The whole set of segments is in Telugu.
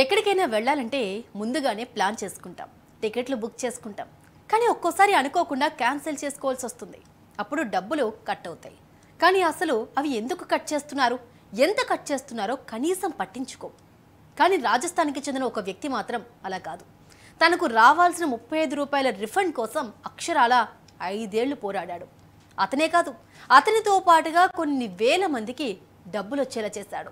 ఎక్కడికైనా వెళ్ళాలంటే ముందుగానే ప్లాన్ చేసుకుంటాం టికెట్లు బుక్ చేసుకుంటాం కానీ ఒక్కోసారి అనుకోకుండా క్యాన్సిల్ చేసుకోవాల్సి వస్తుంది అప్పుడు డబ్బులు కట్ అవుతాయి కానీ అసలు అవి ఎందుకు కట్ చేస్తున్నారు ఎంత కట్ చేస్తున్నారో కనీసం పట్టించుకో కానీ రాజస్థాన్కి చెందిన ఒక వ్యక్తి మాత్రం అలా కాదు తనకు రావాల్సిన ముప్పై ఐదు రూపాయల రిఫండ్ కోసం అక్షరాల ఐదేళ్లు పోరాడాడు అతనే కాదు అతనితో పాటుగా కొన్ని వేల మందికి డబ్బులు వచ్చేలా చేశాడు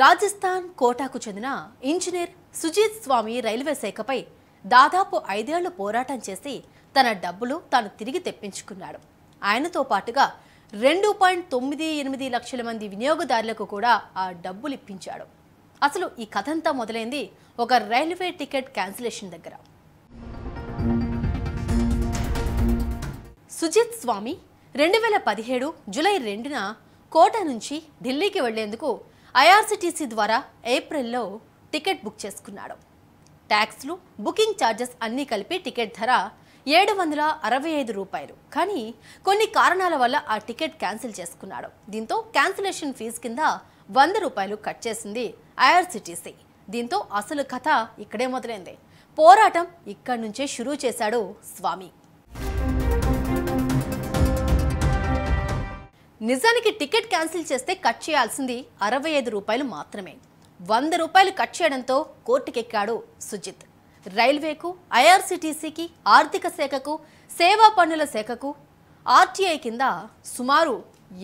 రాజస్థాన్ కోటాకు చెందిన ఇంజనీర్ సుజీత్ స్వామి రైల్వే శాఖపై దాదాపు ఐదేళ్లు పోరాటం చేసి తన డబ్బులు తాను తిరిగి తెప్పించుకున్నాడు ఆయనతో పాటుగా రెండు పాయింట్ తొమ్మిది ఎనిమిది లక్షల మంది వినియోగదారులకు కూడా ఆ డబ్బులు ఇప్పించాడు అసలు ఈ కథంతా మొదలైంది ఒక రైల్వే టికెట్ క్యాన్సిలేషన్ దగ్గర సుజిత్ స్వామి రెండు వేల పదిహేడు జూలై రెండున కోట నుంచి ఢిల్లీకి వెళ్లేందుకు ఐఆర్సిటీసీ ద్వారా ఏప్రిల్లో టికెట్ బుక్ చేసుకున్నాడు ట్యాక్స్లు బుకింగ్ ఛార్జెస్ అన్నీ కలిపి టికెట్ ధర ఏడు వందల అరవై ఐదు రూపాయలు కానీ కొన్ని కారణాల వల్ల ఆ టికెట్ క్యాన్సిల్ చేసుకున్నాడు దీంతో క్యాన్సిలేషన్ ఫీజు కింద వంద రూపాయలు కట్ చేసింది ఐఆర్సిటీసీ దీంతో అసలు కథ ఇక్కడే మొదలైంది పోరాటం ఇక్కడి నుంచే షురూ చేశాడు స్వామి నిజానికి టికెట్ క్యాన్సిల్ చేస్తే కట్ చేయాల్సింది అరవై ఐదు రూపాయలు మాత్రమే వంద రూపాయలు కట్ చేయడంతో కోర్టుకెక్కాడు సుజిత్ రైల్వేకు ఐఆర్సిటీసీకి ఆర్థిక శాఖకు సేవా పన్నుల శాఖకు ఆర్టీఐ కింద సుమారు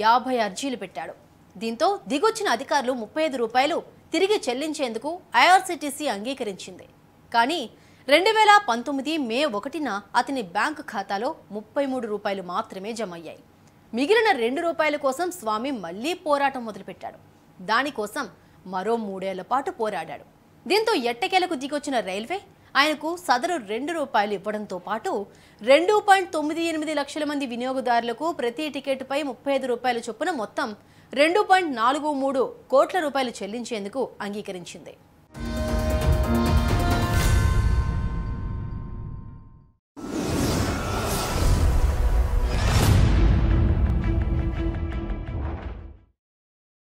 యాభై అర్జీలు పెట్టాడు దీంతో దిగొచ్చిన అధికారులు ముప్పై ఐదు రూపాయలు తిరిగి చెల్లించేందుకు ఐఆర్సిటీసీ అంగీకరించింది కానీ రెండు వేల పంతొమ్మిది మే ఒకటిన అతని బ్యాంకు ఖాతాలో ముప్పై మూడు రూపాయలు మాత్రమే జమ అయ్యాయి మిగిలిన రెండు రూపాయల కోసం స్వామి మళ్లీ పోరాటం మొదలుపెట్టాడు దానికోసం మరో మూడేళ్ల పాటు పోరాడాడు దీంతో ఎట్టకేలకు దిగొచ్చిన రైల్వే ఆయనకు సదరు రెండు రూపాయలు ఇవ్వడంతో పాటు రెండు పాయింట్ తొమ్మిది ఎనిమిది లక్షల మంది వినియోగదారులకు ప్రతి టికెట్పై ముప్పై ఐదు రూపాయల చొప్పున మొత్తం రెండు పాయింట్ నాలుగు మూడు కోట్ల రూపాయలు చెల్లించేందుకు అంగీకరించింది